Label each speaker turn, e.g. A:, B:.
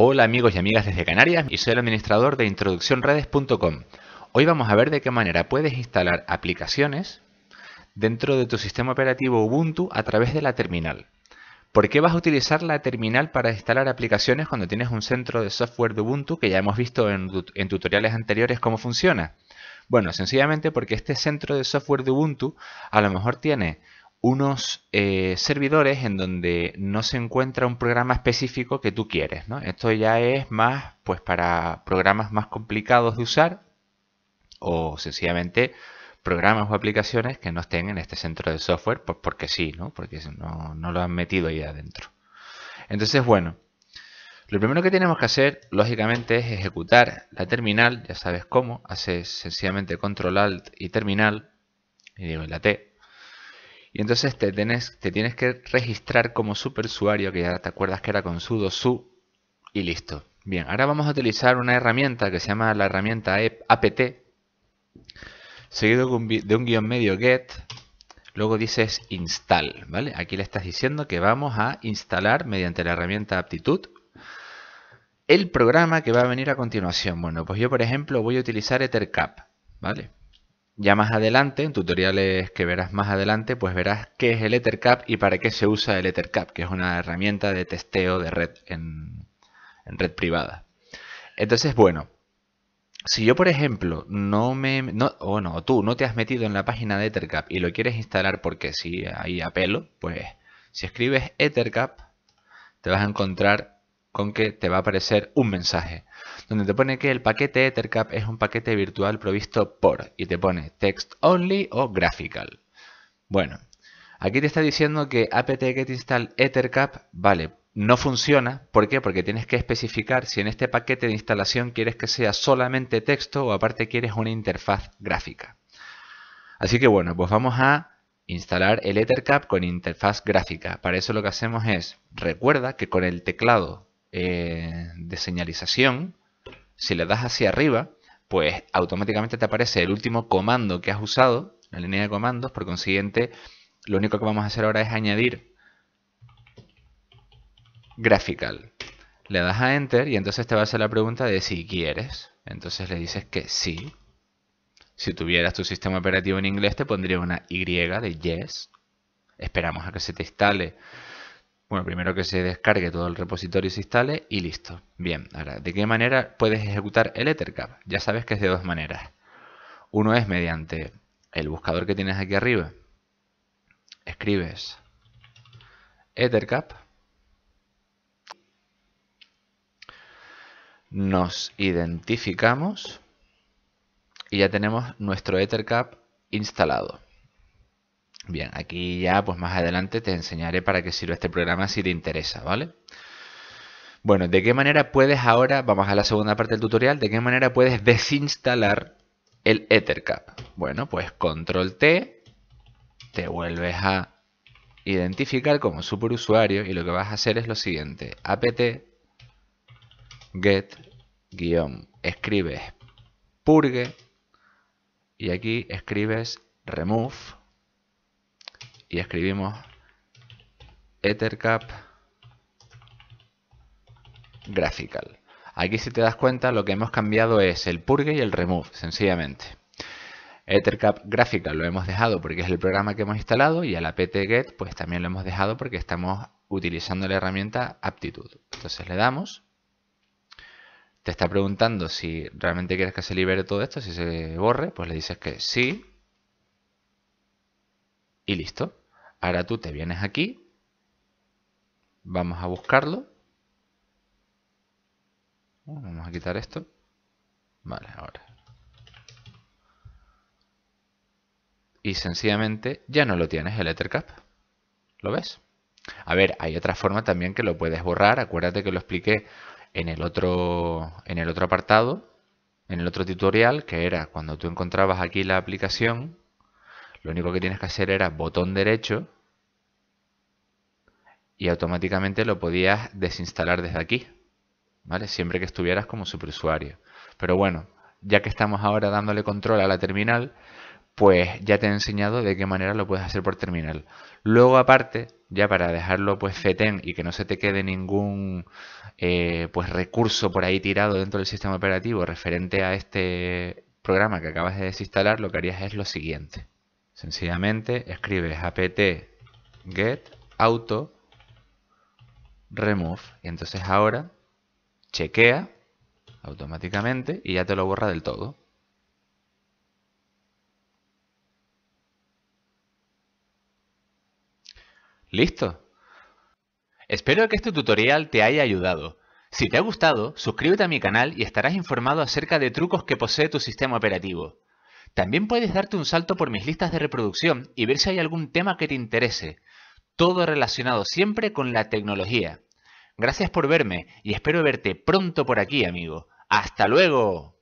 A: Hola amigos y amigas desde Canarias y soy el administrador de introduccionredes.com. Hoy vamos a ver de qué manera puedes instalar aplicaciones dentro de tu sistema operativo Ubuntu a través de la terminal. ¿Por qué vas a utilizar la terminal para instalar aplicaciones cuando tienes un centro de software de Ubuntu que ya hemos visto en, en tutoriales anteriores cómo funciona? Bueno, sencillamente porque este centro de software de Ubuntu a lo mejor tiene unos eh, servidores en donde no se encuentra un programa específico que tú quieres. Esto ya es más pues, para programas más complicados de usar o sencillamente programas o aplicaciones que no estén en este centro de software, pues porque sí, ¿no? porque no, no lo han metido ahí adentro. Entonces, bueno, lo primero que tenemos que hacer, lógicamente, es ejecutar la terminal, ya sabes cómo, haces sencillamente control alt y terminal, y digo la T, y entonces te, tienes que registrar como usuario que ya te acuerdas que era con sudo su y listo. Bien, ahora vamos a utilizar una herramienta que se llama la herramienta apt, seguido de un guión medio get, luego dices install, ¿vale? Aquí le estás diciendo que vamos a instalar mediante la herramienta aptitud el programa que va a venir a continuación. Bueno, pues yo por ejemplo voy a utilizar EtherCAP, ¿vale? Ya más adelante, en tutoriales que verás más adelante, pues verás qué es el EtherCAP y para qué se usa el EtherCAP, que es una herramienta de testeo de red en, red privada. Entonces, bueno, si yo, por ejemplo, no me. No, o no, tú no te has metido en la página de Ethercap y lo quieres instalar porque sí, hay apelo, pues si escribes Ethercap, te vas a encontrar con que te va a aparecer un mensaje donde te pone que el paquete Ethercap es un paquete virtual provisto por y te pone text only o graphical. Bueno, aquí te está diciendo que apt-get-install Ethercap, vale, no funciona. ¿Por qué? Porque tienes que especificar si en este paquete de instalación quieres que sea solamente texto o aparte quieres una interfaz gráfica. Así que bueno, pues vamos a instalar el Ethercap con interfaz gráfica. Para eso lo que hacemos es, recuerda que con el teclado eh, de señalización, si le das hacia arriba, pues automáticamente te aparece el último comando que has usado, la línea de comandos, por consiguiente, lo único que vamos a hacer ahora es añadir graphical. Le das a Enter y entonces te va a hacer la pregunta de si quieres. Entonces le dices que sí. Si tuvieras tu sistema operativo en inglés te pondría una Y de yes. Esperamos a que se te instale bueno, primero que se descargue todo el repositorio y se instale y listo. Bien, ahora, ¿de qué manera puedes ejecutar el EtherCAP? Ya sabes que es de dos maneras. Uno es mediante el buscador que tienes aquí arriba. Escribes EtherCAP. Nos identificamos y ya tenemos nuestro EtherCAP instalado. Bien, aquí ya pues más adelante te enseñaré para qué sirve este programa si te interesa, ¿vale? Bueno, ¿de qué manera puedes ahora, vamos a la segunda parte del tutorial, de qué manera puedes desinstalar el EtherCAP? Bueno, pues control T, te vuelves a identificar como superusuario y lo que vas a hacer es lo siguiente, apt get guión, escribes purge y aquí escribes remove y escribimos ethercap graphical. Aquí si te das cuenta lo que hemos cambiado es el purge y el remove, sencillamente. Ethercap Graphical lo hemos dejado porque es el programa que hemos instalado y el apt-get pues también lo hemos dejado porque estamos utilizando la herramienta aptitude. Entonces le damos. Te está preguntando si realmente quieres que se libere todo esto, si se borre, pues le dices que sí. Y listo. Ahora tú te vienes aquí. Vamos a buscarlo. Vamos a quitar esto. Vale, ahora. Y sencillamente ya no lo tienes el Ethercap. ¿Lo ves? A ver, hay otra forma también que lo puedes borrar. Acuérdate que lo expliqué en el otro, en el otro apartado, en el otro tutorial, que era cuando tú encontrabas aquí la aplicación, lo único que tienes que hacer era botón derecho y automáticamente lo podías desinstalar desde aquí, ¿vale? Siempre que estuvieras como superusuario. Pero bueno, ya que estamos ahora dándole control a la terminal, pues ya te he enseñado de qué manera lo puedes hacer por terminal. Luego aparte, ya para dejarlo pues fetén y que no se te quede ningún eh, pues recurso por ahí tirado dentro del sistema operativo referente a este programa que acabas de desinstalar, lo que harías es lo siguiente. Sencillamente escribes apt get auto remove y entonces ahora chequea automáticamente y ya te lo borra del todo. Listo. Espero que este tutorial te haya ayudado. Si te ha gustado, suscríbete a mi canal y estarás informado acerca de trucos que posee tu sistema operativo. También puedes darte un salto por mis listas de reproducción y ver si hay algún tema que te interese. Todo relacionado siempre con la tecnología. Gracias por verme y espero verte pronto por aquí, amigo. ¡Hasta luego!